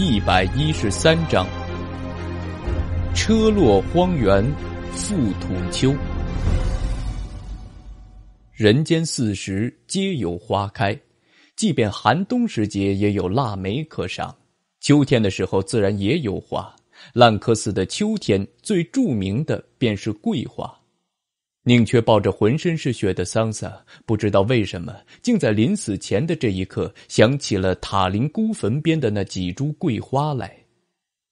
一百一十三章，车落荒原，覆土丘。人间四时皆有花开，即便寒冬时节也有腊梅可赏；秋天的时候自然也有花。烂柯寺的秋天最著名的便是桂花。宁缺抱着浑身是血的桑桑，不知道为什么，竟在临死前的这一刻想起了塔林孤坟边的那几株桂花来。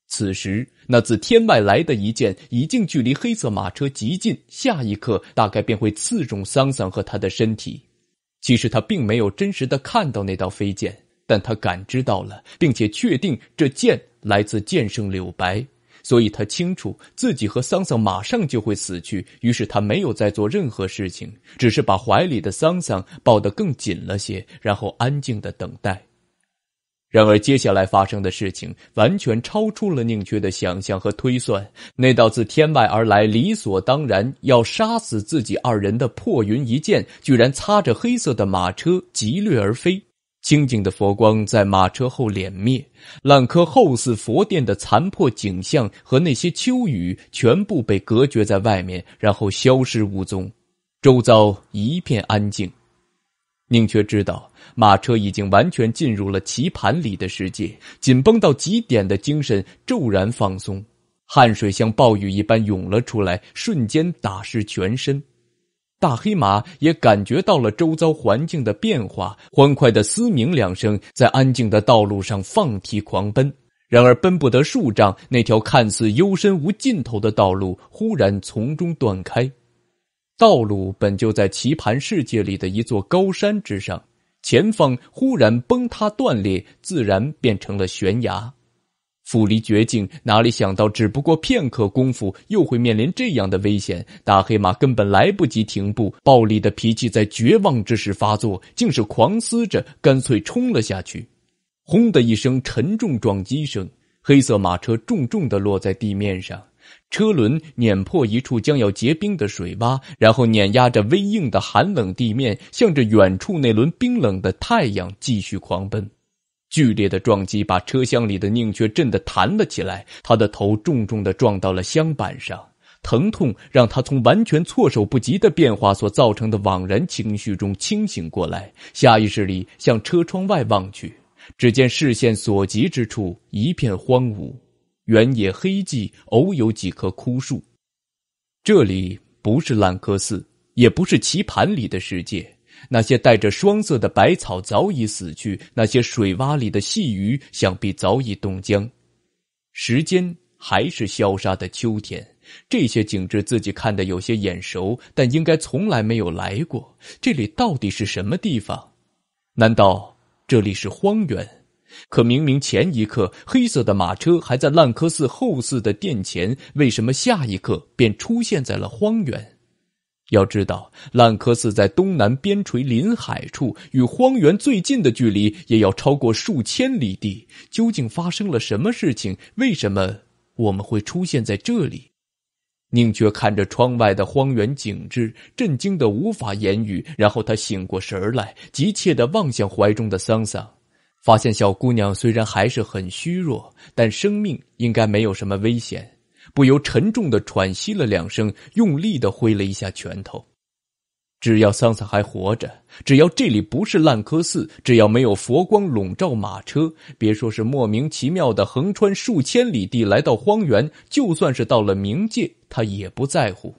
此时，那自天外来的一剑已经距离黑色马车极近，下一刻大概便会刺中桑桑和他的身体。其实他并没有真实的看到那道飞剑，但他感知到了，并且确定这剑来自剑圣柳白。所以他清楚自己和桑桑马上就会死去，于是他没有再做任何事情，只是把怀里的桑桑抱得更紧了些，然后安静的等待。然而接下来发生的事情完全超出了宁缺的想象和推算，那道自天外而来、理所当然要杀死自己二人的破云一剑，居然擦着黑色的马车疾掠而飞。清净的佛光在马车后敛灭，烂柯后寺佛殿的残破景象和那些秋雨全部被隔绝在外面，然后消失无踪。周遭一片安静。宁缺知道马车已经完全进入了棋盘里的世界，紧绷到极点的精神骤然放松，汗水像暴雨一般涌了出来，瞬间打湿全身。大黑马也感觉到了周遭环境的变化，欢快的嘶鸣两声，在安静的道路上放蹄狂奔。然而，奔不得数丈，那条看似幽深无尽头的道路忽然从中断开。道路本就在棋盘世界里的一座高山之上，前方忽然崩塌断裂，自然变成了悬崖。甫离绝境，哪里想到，只不过片刻功夫，又会面临这样的危险？大黑马根本来不及停步，暴力的脾气在绝望之时发作，竟是狂嘶着，干脆冲了下去。轰的一声，沉重撞击声，黑色马车重重的落在地面上，车轮碾破一处将要结冰的水洼，然后碾压着微硬的寒冷地面，向着远处那轮冰冷的太阳继续狂奔。剧烈的撞击把车厢里的宁缺震得弹了起来，他的头重重的撞到了箱板上，疼痛让他从完全措手不及的变化所造成的惘然情绪中清醒过来，下意识里向车窗外望去，只见视线所及之处一片荒芜，原野黑寂，偶有几棵枯树。这里不是烂柯寺，也不是棋盘里的世界。那些带着霜色的百草早已死去，那些水洼里的细鱼想必早已冻僵。时间还是萧杀的秋天，这些景致自己看的有些眼熟，但应该从来没有来过这里。到底是什么地方？难道这里是荒原？可明明前一刻黑色的马车还在烂柯寺后寺的殿前，为什么下一刻便出现在了荒原？要知道，烂柯寺在东南边陲临海处，与荒原最近的距离也要超过数千里地。究竟发生了什么事情？为什么我们会出现在这里？宁缺看着窗外的荒原景致，震惊的无法言语。然后他醒过神来，急切的望向怀中的桑桑，发现小姑娘虽然还是很虚弱，但生命应该没有什么危险。不由沉重的喘息了两声，用力的挥了一下拳头。只要桑桑还活着，只要这里不是烂柯寺，只要没有佛光笼罩马车，别说是莫名其妙的横穿数千里地来到荒原，就算是到了冥界，他也不在乎。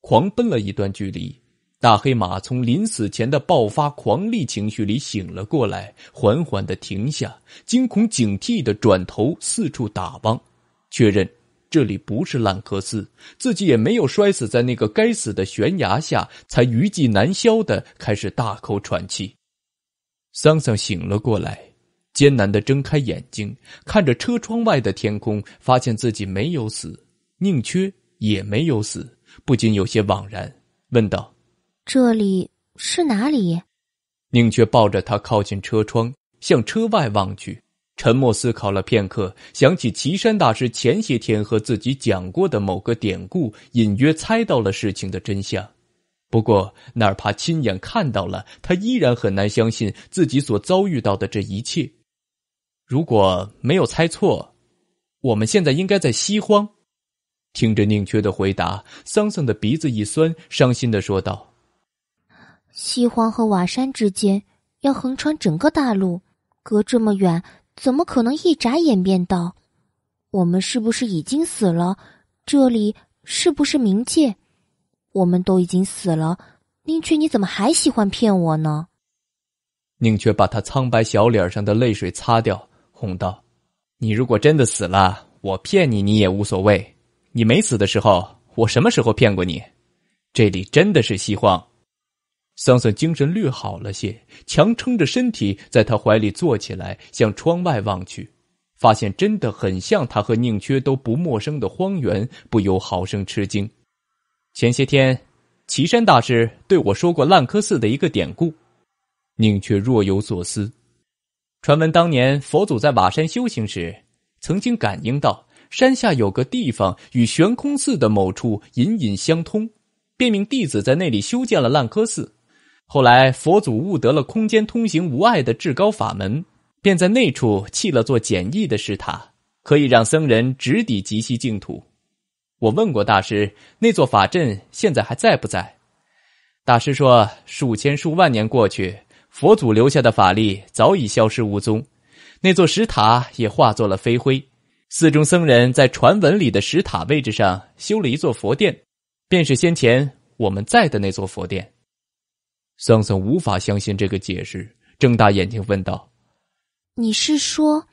狂奔了一段距离，大黑马从临死前的爆发狂力情绪里醒了过来，缓缓的停下，惊恐警惕的转头四处打望，确认。这里不是烂柯寺，自己也没有摔死在那个该死的悬崖下，才余悸难消的开始大口喘气。桑桑醒了过来，艰难的睁开眼睛，看着车窗外的天空，发现自己没有死，宁缺也没有死，不禁有些惘然，问道：“这里是哪里？”宁缺抱着他靠近车窗，向车外望去。沉默思考了片刻，想起岐山大师前些天和自己讲过的某个典故，隐约猜到了事情的真相。不过，哪怕亲眼看到了，他依然很难相信自己所遭遇到的这一切。如果没有猜错，我们现在应该在西荒。听着宁缺的回答，桑桑的鼻子一酸，伤心的说道：“西荒和瓦山之间要横穿整个大陆，隔这么远。”怎么可能一眨眼便到？我们是不是已经死了？这里是不是冥界？我们都已经死了，宁缺你怎么还喜欢骗我呢？宁缺把他苍白小脸上的泪水擦掉，哄道：“你如果真的死了，我骗你你也无所谓。你没死的时候，我什么时候骗过你？这里真的是西荒。”桑桑精神略好了些，强撑着身体，在他怀里坐起来，向窗外望去，发现真的很像他和宁缺都不陌生的荒原，不由好生吃惊。前些天，岐山大师对我说过烂柯寺的一个典故。宁缺若有所思。传闻当年佛祖在瓦山修行时，曾经感应到山下有个地方与悬空寺的某处隐隐相通，便命弟子在那里修建了烂柯寺。后来，佛祖悟得了空间通行无碍的至高法门，便在那处砌了座简易的石塔，可以让僧人直抵极西净土。我问过大师，那座法阵现在还在不在？大师说，数千数万年过去，佛祖留下的法力早已消失无踪，那座石塔也化作了飞灰。寺中僧人在传闻里的石塔位置上修了一座佛殿，便是先前我们在的那座佛殿。桑桑无法相信这个解释，睁大眼睛问道：“你是说，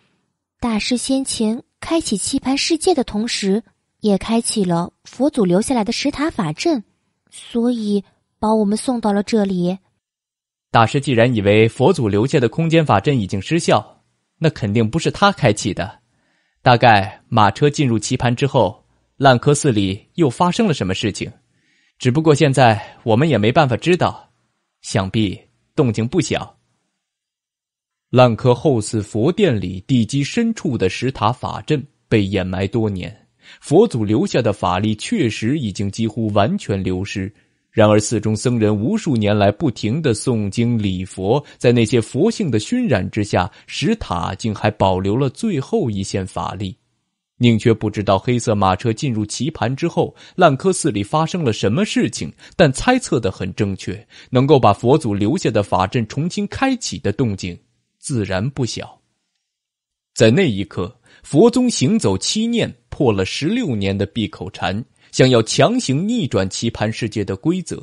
大师先前开启棋盘世界的同时，也开启了佛祖留下来的石塔法阵，所以把我们送到了这里？大师既然以为佛祖留下的空间法阵已经失效，那肯定不是他开启的。大概马车进入棋盘之后，烂柯寺里又发生了什么事情？只不过现在我们也没办法知道。”想必动静不小。烂柯后寺佛殿里地基深处的石塔法阵被掩埋多年，佛祖留下的法力确实已经几乎完全流失。然而寺中僧人无数年来不停的诵经礼佛，在那些佛性的熏染之下，石塔竟还保留了最后一线法力。宁缺不知道黑色马车进入棋盘之后，烂柯寺里发生了什么事情，但猜测的很正确。能够把佛祖留下的法阵重新开启的动静，自然不小。在那一刻，佛宗行走七念破了十六年的闭口禅，想要强行逆转棋盘世界的规则；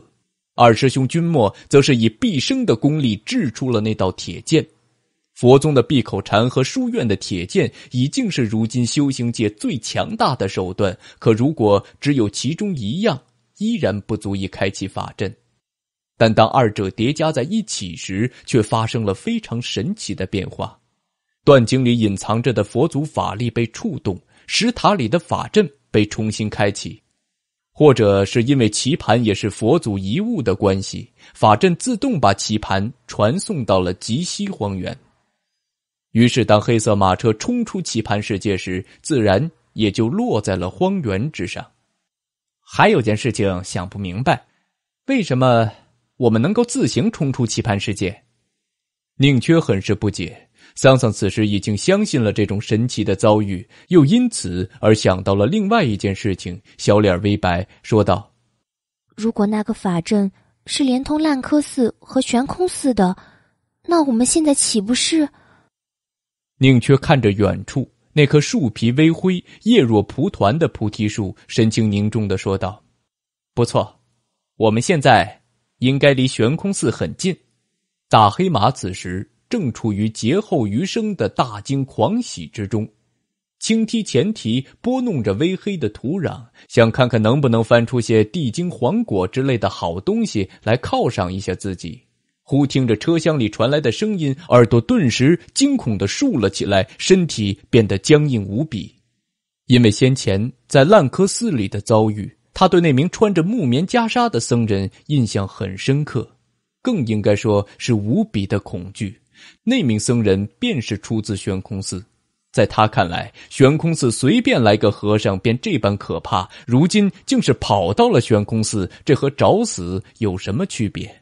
二师兄君莫则是以毕生的功力制出了那道铁剑。佛宗的闭口禅和书院的铁剑已经是如今修行界最强大的手段，可如果只有其中一样，依然不足以开启法阵。但当二者叠加在一起时，却发生了非常神奇的变化。断经里隐藏着的佛祖法力被触动，石塔里的法阵被重新开启，或者是因为棋盘也是佛祖遗物的关系，法阵自动把棋盘传送到了极西荒原。于是，当黑色马车冲出棋盘世界时，自然也就落在了荒原之上。还有件事情想不明白：为什么我们能够自行冲出棋盘世界？宁缺很是不解。桑桑此时已经相信了这种神奇的遭遇，又因此而想到了另外一件事情，小脸微白，说道：“如果那个法阵是连通烂柯寺和悬空寺的，那我们现在岂不是？”宁缺看着远处那棵树皮微灰、叶若蒲团的菩提树，神情凝重的说道：“不错，我们现在应该离悬空寺很近。”大黑马此时正处于劫后余生的大惊狂喜之中，轻踢前蹄，拨弄着微黑的土壤，想看看能不能翻出些地精黄果之类的好东西来犒赏一下自己。忽听着车厢里传来的声音，耳朵顿时惊恐的竖了起来，身体变得僵硬无比。因为先前在烂柯寺里的遭遇，他对那名穿着木棉袈裟的僧人印象很深刻，更应该说是无比的恐惧。那名僧人便是出自悬空寺，在他看来，悬空寺随便来个和尚便这般可怕，如今竟是跑到了悬空寺，这和找死有什么区别？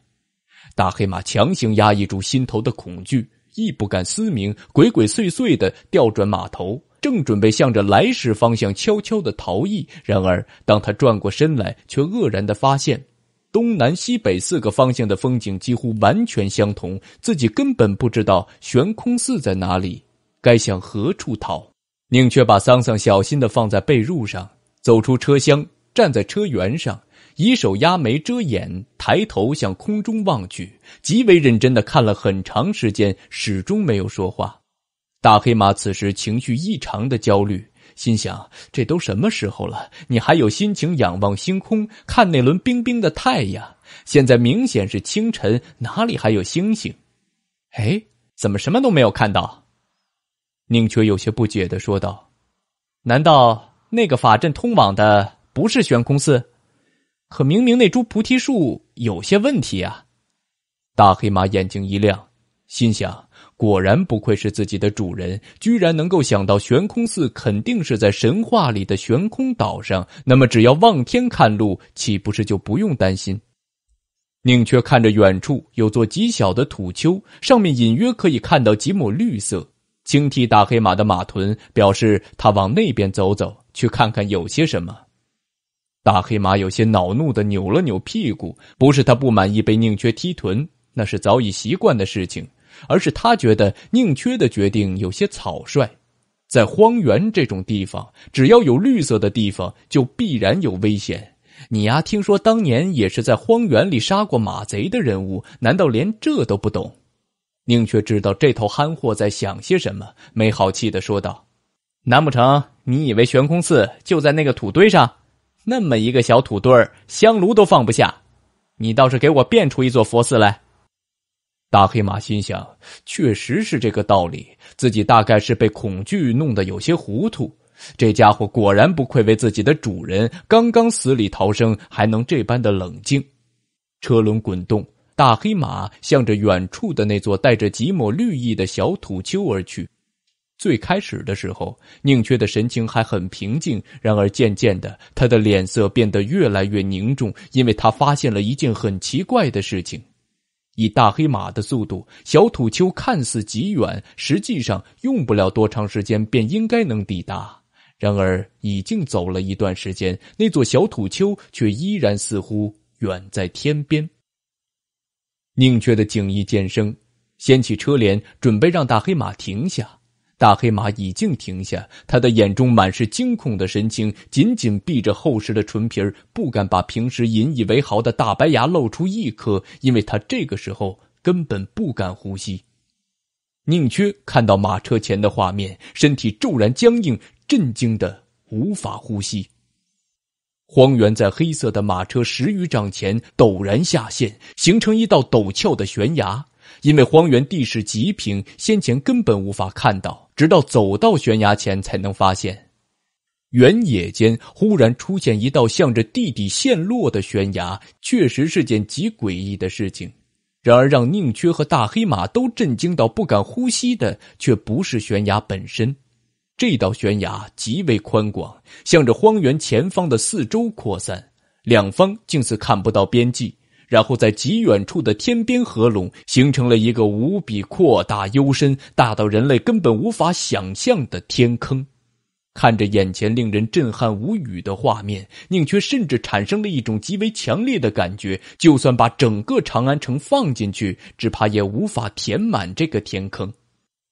大黑马强行压抑住心头的恐惧，亦不敢思明，鬼鬼祟祟的调转马头，正准备向着来时方向悄悄的逃逸。然而，当他转过身来，却愕然的发现，东南西北四个方向的风景几乎完全相同，自己根本不知道悬空寺在哪里，该向何处逃。宁缺把桑桑小心的放在被褥上，走出车厢，站在车辕上。以手压眉遮眼，抬头向空中望去，极为认真的看了很长时间，始终没有说话。大黑马此时情绪异常的焦虑，心想：这都什么时候了，你还有心情仰望星空，看那轮冰冰的太阳？现在明显是清晨，哪里还有星星？哎，怎么什么都没有看到？宁缺有些不解的说道：“难道那个法阵通往的不是悬空寺？”可明明那株菩提树有些问题啊！大黑马眼睛一亮，心想：果然不愧是自己的主人，居然能够想到悬空寺肯定是在神话里的悬空岛上。那么只要望天看路，岂不是就不用担心？宁缺看着远处有座极小的土丘，上面隐约可以看到几抹绿色，轻踢大黑马的马臀，表示他往那边走走去看看有些什么。大黑马有些恼怒的扭了扭屁股，不是他不满意被宁缺踢臀，那是早已习惯的事情，而是他觉得宁缺的决定有些草率。在荒原这种地方，只要有绿色的地方，就必然有危险。你呀，听说当年也是在荒原里杀过马贼的人物，难道连这都不懂？宁缺知道这头憨货在想些什么，没好气的说道：“难不成你以为悬空寺就在那个土堆上？”那么一个小土堆儿，香炉都放不下，你倒是给我变出一座佛寺来！大黑马心想，确实是这个道理，自己大概是被恐惧弄得有些糊涂。这家伙果然不愧为自己的主人，刚刚死里逃生，还能这般的冷静。车轮滚动，大黑马向着远处的那座带着几抹绿意的小土丘而去。最开始的时候，宁缺的神情还很平静。然而，渐渐的，他的脸色变得越来越凝重，因为他发现了一件很奇怪的事情：以大黑马的速度，小土丘看似极远，实际上用不了多长时间便应该能抵达。然而，已经走了一段时间，那座小土丘却依然似乎远在天边。宁缺的警意渐生，掀起车帘，准备让大黑马停下。大黑马已经停下，他的眼中满是惊恐的神情，紧紧闭着厚实的唇皮儿，不敢把平时引以为豪的大白牙露出一颗，因为他这个时候根本不敢呼吸。宁缺看到马车前的画面，身体骤然僵硬，震惊的无法呼吸。荒原在黑色的马车十余丈前陡然下陷，形成一道陡峭的悬崖，因为荒原地势极平，先前根本无法看到。直到走到悬崖前，才能发现，原野间忽然出现一道向着地底陷落的悬崖，确实是件极诡异的事情。然而，让宁缺和大黑马都震惊到不敢呼吸的，却不是悬崖本身。这道悬崖极为宽广，向着荒原前方的四周扩散，两方竟似看不到边际。然后在极远处的天边合拢，形成了一个无比扩大、幽深，大到人类根本无法想象的天坑。看着眼前令人震撼、无语的画面，宁缺甚至产生了一种极为强烈的感觉：就算把整个长安城放进去，只怕也无法填满这个天坑。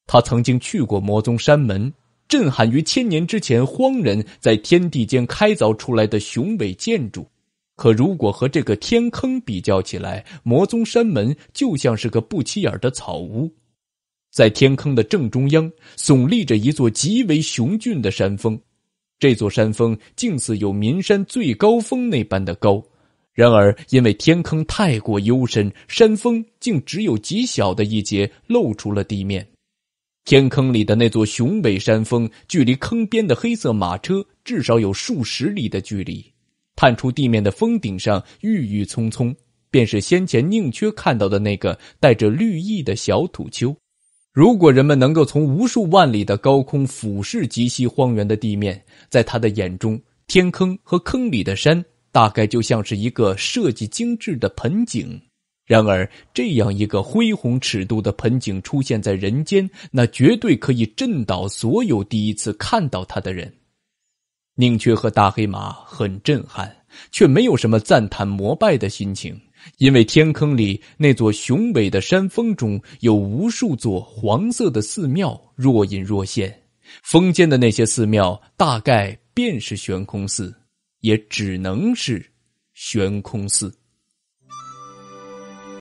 他曾经去过魔宗山门，震撼于千年之前荒人在天地间开凿出来的雄伟建筑。可如果和这个天坑比较起来，魔宗山门就像是个不起眼的草屋。在天坑的正中央，耸立着一座极为雄峻的山峰。这座山峰竟似有岷山最高峰那般的高。然而，因为天坑太过幽深，山峰竟只有极小的一节露出了地面。天坑里的那座雄伟山峰，距离坑边的黑色马车至少有数十里的距离。探出地面的峰顶上郁郁葱葱，便是先前宁缺看到的那个带着绿意的小土丘。如果人们能够从无数万里的高空俯视极西荒原的地面，在他的眼中，天坑和坑里的山大概就像是一个设计精致的盆景。然而，这样一个恢宏尺度的盆景出现在人间，那绝对可以震倒所有第一次看到它的人。宁缺和大黑马很震撼，却没有什么赞叹膜拜的心情，因为天坑里那座雄伟的山峰中有无数座黄色的寺庙若隐若现，峰间的那些寺庙大概便是悬空寺，也只能是悬空寺。